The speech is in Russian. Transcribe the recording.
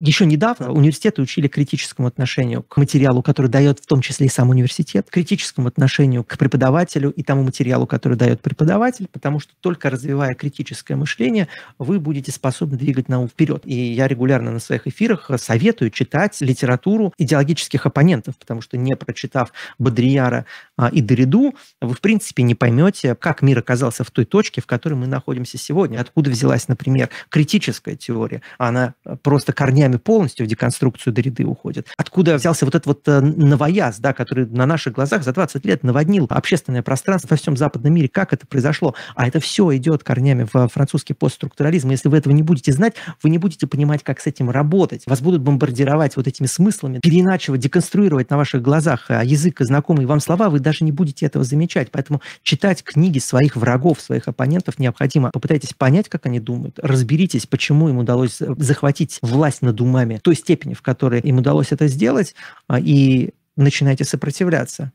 Еще недавно университеты учили критическому отношению к материалу, который дает в том числе и сам университет, критическому отношению к преподавателю и тому материалу, который дает преподаватель, потому что только развивая критическое мышление, вы будете способны двигать науку вперед. И я регулярно на своих эфирах советую читать литературу идеологических оппонентов, потому что не прочитав Бодрияра а, и Дориду, вы в принципе не поймете, как мир оказался в той точке, в которой мы находимся сегодня, откуда взялась, например, критическая теория. Она э, просто корнями сами полностью в деконструкцию до Дориды уходят. Откуда взялся вот этот вот э, новояз, да, который на наших глазах за 20 лет наводнил общественное пространство во всем западном мире? Как это произошло? А это все идет корнями в э, французский постструктурализм. Если вы этого не будете знать, вы не будете понимать, как с этим работать. Вас будут бомбардировать вот этими смыслами, переначивать, деконструировать на ваших глазах э, язык и знакомые вам слова, вы даже не будете этого замечать. Поэтому читать книги своих врагов, своих оппонентов необходимо. Попытайтесь понять, как они думают, разберитесь, почему им удалось захватить власть над роду умами, той степени, в которой им удалось это сделать, а, и начинаете сопротивляться.